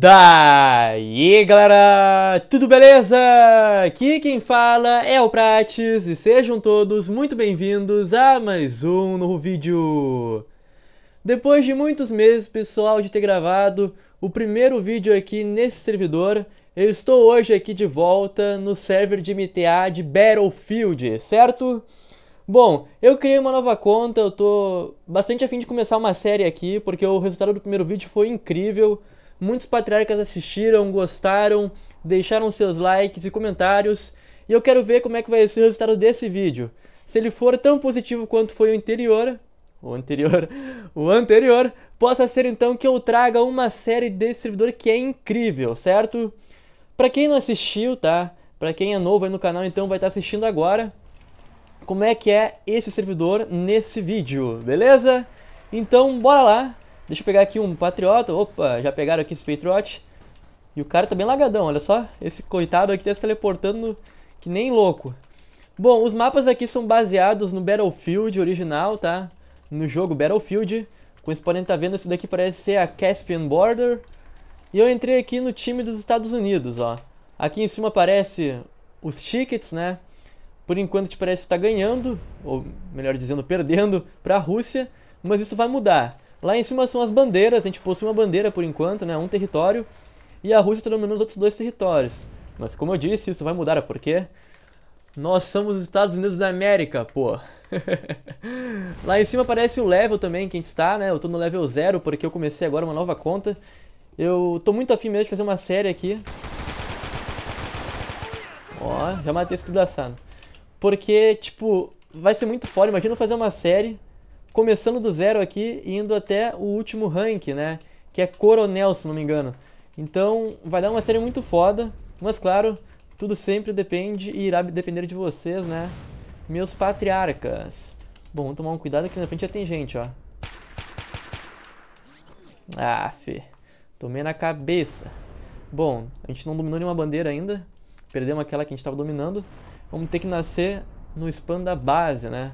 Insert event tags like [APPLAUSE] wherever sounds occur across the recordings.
Daí galera, tudo beleza? Aqui quem fala é o Prates e sejam todos muito bem-vindos a mais um novo vídeo. Depois de muitos meses pessoal de ter gravado o primeiro vídeo aqui nesse servidor, eu estou hoje aqui de volta no server de MTA de Battlefield, certo? Bom, eu criei uma nova conta, eu tô bastante afim de começar uma série aqui, porque o resultado do primeiro vídeo foi incrível. Muitos patriarcas assistiram, gostaram, deixaram seus likes e comentários, e eu quero ver como é que vai ser o resultado desse vídeo. Se ele for tão positivo quanto foi o anterior, o anterior, o anterior, possa ser então que eu traga uma série desse servidor que é incrível, certo? Para quem não assistiu, tá? Para quem é novo aí no canal, então vai estar tá assistindo agora. Como é que é esse servidor nesse vídeo, beleza? Então, bora lá. Deixa eu pegar aqui um Patriota. Opa, já pegaram aqui esse patriote E o cara tá bem lagadão, olha só. Esse coitado aqui tá se teleportando que nem louco. Bom, os mapas aqui são baseados no Battlefield original, tá? No jogo Battlefield. Como vocês podem estar tá vendo, esse daqui parece ser a Caspian Border. E eu entrei aqui no time dos Estados Unidos, ó. Aqui em cima aparece os tickets, né? Por enquanto te parece que tá ganhando, ou melhor dizendo, perdendo para a Rússia, mas isso vai mudar. Lá em cima são as bandeiras, a gente possui uma bandeira por enquanto, né? um território, e a Rússia está dominando os outros dois territórios. Mas como eu disse, isso vai mudar, é porque Nós somos os Estados Unidos da América, pô. [LAUGHS] Lá em cima aparece o level também que a gente está, né? Eu tô no level 0 porque eu comecei agora uma nova conta. Eu tô muito afim mesmo de fazer uma série aqui. Ó, já matei esse tudo assado. Porque, tipo, vai ser muito foda. Imagina fazer uma série começando do zero aqui e indo até o último rank, né? Que é Coronel, se não me engano. Então, vai dar uma série muito foda, mas claro, tudo sempre depende e irá depender de vocês, né? Meus patriarcas. Bom, vamos tomar um cuidado aqui na frente já tem gente, ó. Ah, fê. Tomei na cabeça. Bom, a gente não dominou nenhuma bandeira ainda. Perdemos aquela que a gente estava dominando. Vamos ter que nascer no spam da base, né?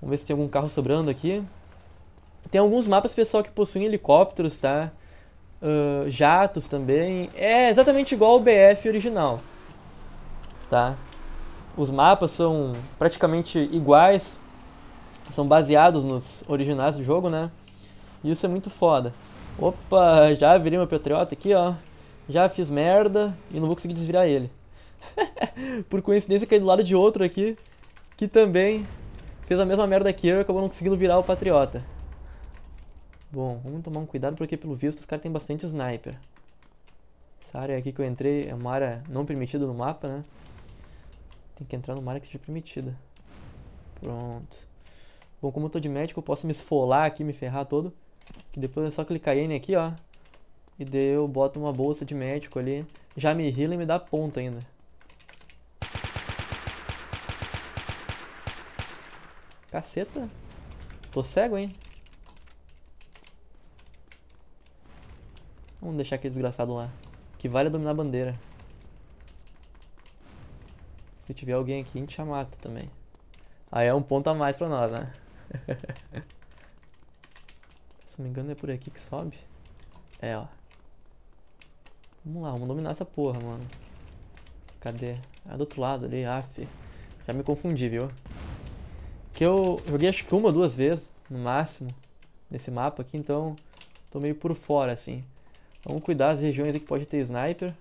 Vamos ver se tem algum carro sobrando aqui. Tem alguns mapas, pessoal, que possuem helicópteros, tá? Uh, jatos também. É exatamente igual ao BF original. Tá? Os mapas são praticamente iguais. São baseados nos originais do jogo, né? E isso é muito foda. Opa, já virei meu patriota aqui, ó. Já fiz merda e não vou conseguir desvirar ele. [LAUGHS] Por coincidência, caí do lado de outro aqui. Que também fez a mesma merda que eu e acabou não conseguindo virar o Patriota. Bom, vamos tomar um cuidado porque pelo visto os caras têm bastante sniper. Essa área aqui que eu entrei é uma área não permitida no mapa, né? Tem que entrar numa área que seja permitida. Pronto. Bom, como eu tô de médico, eu posso me esfolar aqui, me ferrar todo. Que depois é só clicar N aqui, ó. E daí eu boto uma bolsa de médico ali. Já me heala e me dá ponto ainda. Caceta. Tô cego, hein? Vamos deixar aquele desgraçado lá. Que vale dominar a bandeira. Se tiver alguém aqui, a gente já mata também. Aí é um ponto a mais pra nós, né? [LAUGHS] Se não me engano é por aqui que sobe. É, ó. Vamos lá, vamos dominar essa porra, mano. Cadê? Ah, do outro lado ali, af. Já me confundi, viu? Que eu joguei acho que uma ou duas vezes, no máximo, nesse mapa aqui, então tô meio por fora, assim. Vamos cuidar das regiões que pode ter sniper.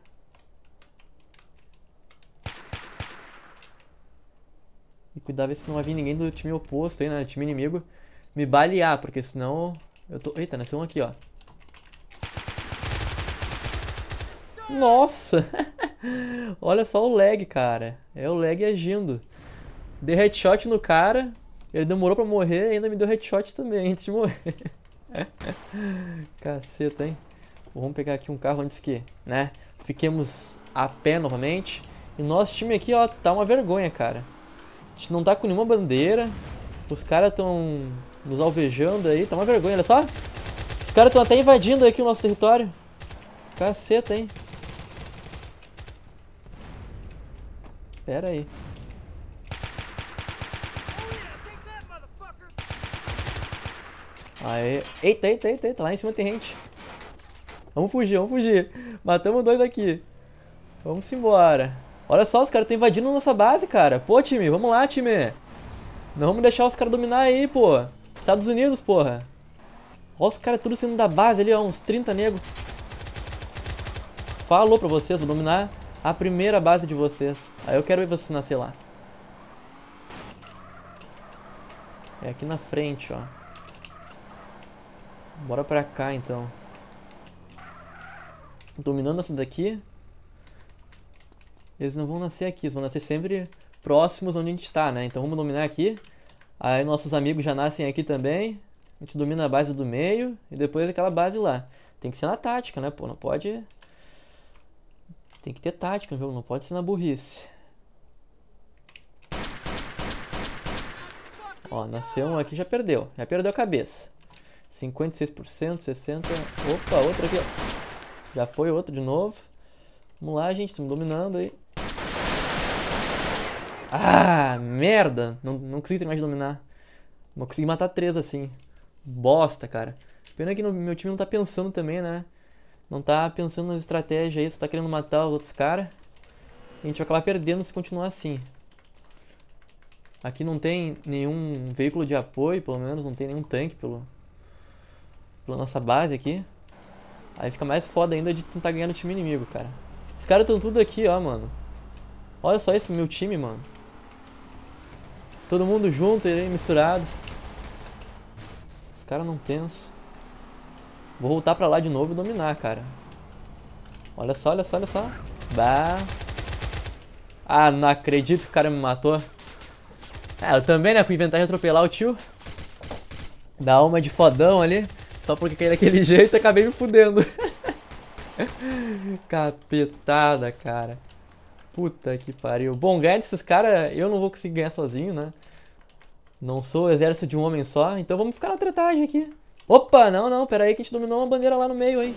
E cuidar ver se não vai vir ninguém do time oposto aí, né? Time inimigo. Me balear, porque senão eu tô... Eita, nasceu um aqui, ó. Nossa! [LAUGHS] Olha só o lag, cara. É o lag agindo. Dei headshot no cara, ele demorou pra morrer e ainda me deu headshot também [LAUGHS] antes de morrer. Caceta, hein? Vamos pegar aqui um carro antes que, né? Fiquemos a pé novamente. E nosso time aqui, ó, tá uma vergonha, cara. A gente não tá com nenhuma bandeira. Os caras tão nos alvejando aí. Tá uma vergonha, olha só. Os caras estão até invadindo aqui o nosso território. Caceta, hein? Pera aí. Aê. Eita, eita, eita, eita. Lá em cima tem gente. Vamos fugir, vamos fugir. Matamos dois aqui. Vamos embora. Olha só, os caras estão invadindo nossa base, cara. Pô, time, vamos lá, time. Não vamos deixar os caras dominar aí, pô. Estados Unidos, porra. Olha os caras tudo saindo da base ali, ó. Uns 30 negros. Falou pra vocês, vou dominar a primeira base de vocês. Aí eu quero ver vocês nascer lá. É aqui na frente, ó. Bora pra cá, então. Dominando essa daqui. Eles não vão nascer aqui, eles vão nascer sempre próximos onde a gente tá, né? Então vamos dominar aqui. Aí nossos amigos já nascem aqui também. A gente domina a base do meio e depois aquela base lá. Tem que ser na tática, né? Pô, não pode... Tem que ter tática no jogo, não pode ser na burrice. Ó, nasceu um aqui já perdeu. Já perdeu a cabeça. 56%, 60%. Opa, outro aqui. Já foi outro de novo. Vamos lá, gente. Estamos dominando aí. Ah, merda. Não, não consegui mais de dominar. Não consegui matar três assim. Bosta, cara. Pena que no, meu time não tá pensando também, né? Não tá pensando nas estratégias aí. Só tá querendo matar os outros caras. A gente vai acabar perdendo se continuar assim. Aqui não tem nenhum veículo de apoio, pelo menos. Não tem nenhum tanque, pelo, pela nossa base aqui. Aí fica mais foda ainda de tentar ganhar no time inimigo, cara. Esses caras estão tudo aqui, ó, mano. Olha só esse meu time, mano. Todo mundo junto misturado. Os caras não pensam. Vou voltar pra lá de novo e dominar, cara. Olha só, olha só, olha só. Bah. Ah, não acredito que o cara me matou. Ah, eu também, né? Fui inventar de atropelar o tio. Dá uma de fodão ali. Só porque caí daquele [LAUGHS] jeito acabei me fudendo. [LAUGHS] Capetada, cara. Puta que pariu. Bom, ganhar desses caras eu não vou conseguir ganhar sozinho, né? Não sou o exército de um homem só, então vamos ficar na tretagem aqui. Opa, não, não, pera aí que a gente dominou uma bandeira lá no meio, hein?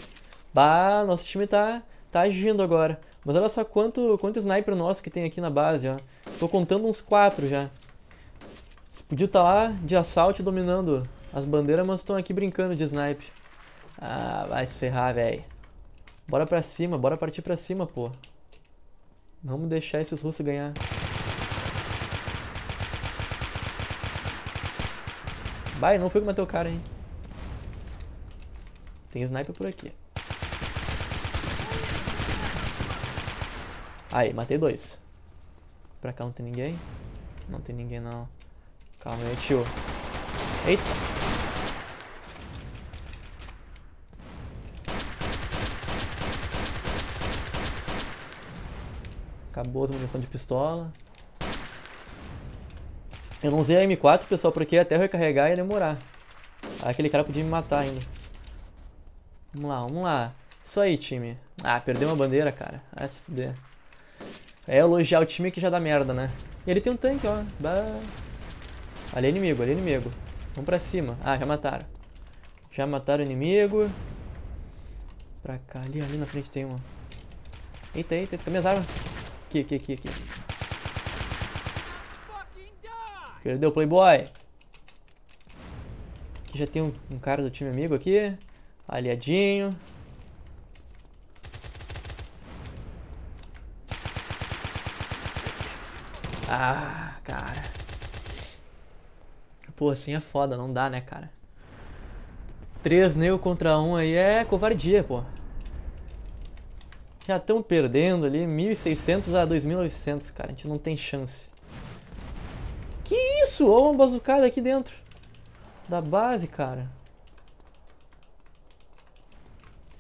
Bah, nosso time tá, tá agindo agora. Mas olha só quanto, quanto sniper nosso que tem aqui na base, ó. Tô contando uns quatro já. Eles tá lá de assalto dominando as bandeiras, mas estão aqui brincando de snipe. Ah, vai se ferrar, velho. Bora pra cima, bora partir pra cima, pô. Vamos deixar esses russos ganhar. Vai, não fui que matei o cara, hein. Tem sniper por aqui. Aí, matei dois. Pra cá não tem ninguém. Não tem ninguém, não. Calma aí, tio. Eita. Acabou a munição de pistola. Eu não usei a M4, pessoal, porque até eu recarregar ia demorar. Ah, aquele cara podia me matar ainda. Vamos lá, vamos lá. Isso aí, time. Ah, perdeu uma bandeira, cara. Ah, se fuder. É elogiar o time que já dá merda, né? E ele tem um tanque, ó. Bah. Ali é inimigo, ali é inimigo. Vamos pra cima. Ah, já mataram. Já mataram o inimigo. Pra cá, ali, ali na frente tem uma. Eita, eita, tem minhas armas. Aqui, aqui, aqui, aqui. Perdeu, playboy. Aqui já tem um, um cara do time amigo aqui. Aliadinho. Ah, cara. Pô, assim é foda, não dá, né, cara? Três neu contra um aí é covardia, pô. Já estão perdendo ali 1.600 a 2.900, cara. A gente não tem chance. Que isso? Olha uma bazucada aqui dentro. Da base, cara.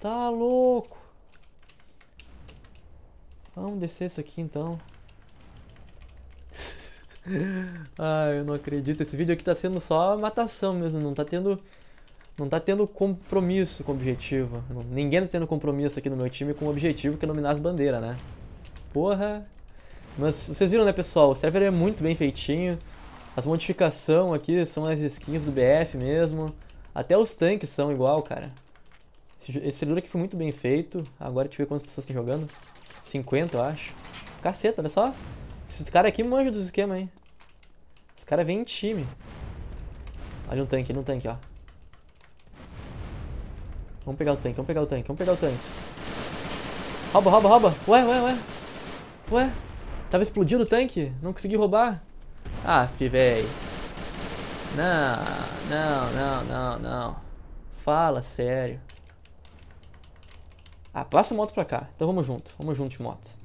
Tá louco. Vamos descer isso aqui, então. ah, [LAUGHS] eu não acredito. Esse vídeo aqui tá sendo só matação mesmo. Não tá tendo não tá tendo compromisso com o objetivo. Ninguém tá tendo compromisso aqui no meu time com o objetivo que é nominar as bandeiras, né? Porra! Mas vocês viram, né, pessoal? O server é muito bem feitinho. As modificações aqui são as skins do BF mesmo. Até os tanques são igual, cara. Esse servidor aqui foi muito bem feito. Agora deixa eu ver quantas pessoas estão jogando. 50, eu acho. Caceta, olha só. esse cara aqui manja dos esquemas, hein. esse cara vem em time. Olha um tanque, olha um tanque, ó. Vamos pegar o tanque, vamos pegar o tanque, vamos pegar o tanque. Rouba, rouba, rouba. Ué, ué, ué. Ué. Tava explodindo o tanque. Não consegui roubar. Ah, fi, véi. Não, não, não, não, não. Fala sério. Ah, passa a moto pra cá. Então vamos junto. Vamos junto de moto.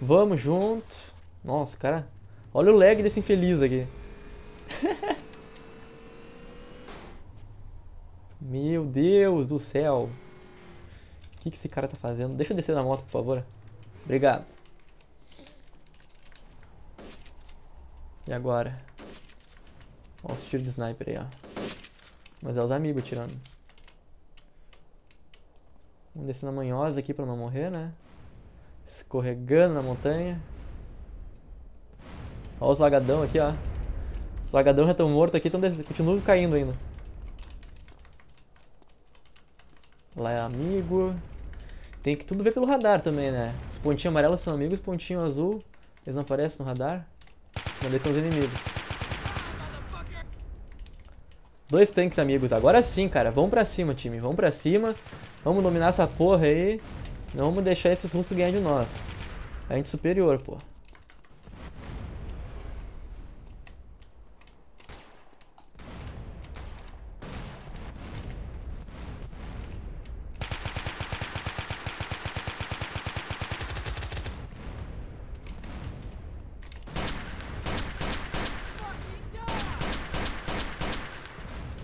Vamos junto. Nossa, cara. Olha o lag desse infeliz aqui. [LAUGHS] Meu Deus do céu. O que, que esse cara tá fazendo? Deixa eu descer na moto, por favor. Obrigado. E agora? Olha os tiros de sniper aí, ó. Mas é os amigos tirando. Vamos descer na manhosa aqui pra não morrer, né? Escorregando na montanha. Olha os lagadão aqui, ó. Os lagadão já estão mortos aqui, tão continuam caindo ainda. Lá é amigo. Tem que tudo ver pelo radar também, né? Os pontinhos amarelos são amigos, os pontinho azul. Eles não aparecem no radar. Mas eles são os inimigos. Dois tanques amigos. Agora sim, cara. Vamos pra cima, time. Vamos pra cima. Vamos dominar essa porra aí. Não vamos deixar esses russos ganhar de nós. A gente é superior, pô.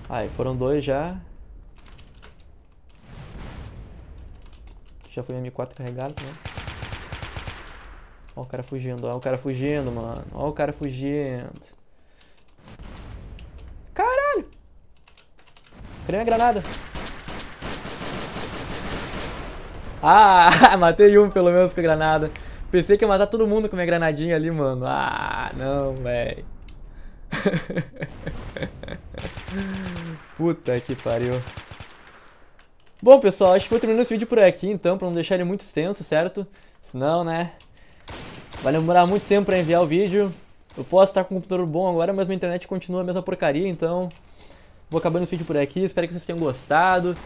Aí, foram dois já. Já foi M4 carregado também. Né? Ó o cara fugindo, ó o cara fugindo, mano. Ó o cara fugindo. Caralho! Cadê minha granada? Ah, [LAUGHS] matei um pelo menos com a granada. Pensei que ia matar todo mundo com minha granadinha ali, mano. Ah, não, véi. [LAUGHS] Puta que pariu. Bom, pessoal, acho que vou terminando esse vídeo por aqui, então, pra não deixar ele muito extenso, certo? Senão, né, vai demorar muito tempo pra enviar o vídeo. Eu posso estar com um computador bom agora, mas minha internet continua a mesma porcaria, então... Vou acabando esse vídeo por aqui, espero que vocês tenham gostado.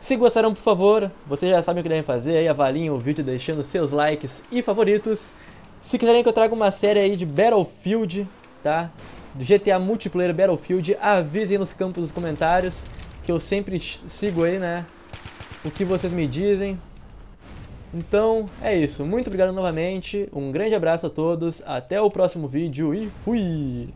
Se gostaram, por favor, vocês já sabem o que devem fazer, aí avaliem o vídeo deixando seus likes e favoritos. Se quiserem que eu traga uma série aí de Battlefield, tá? do GTA Multiplayer Battlefield, avisem nos campos dos comentários, que eu sempre sigo aí, né, o que vocês me dizem. Então, é isso. Muito obrigado novamente, um grande abraço a todos, até o próximo vídeo e fui!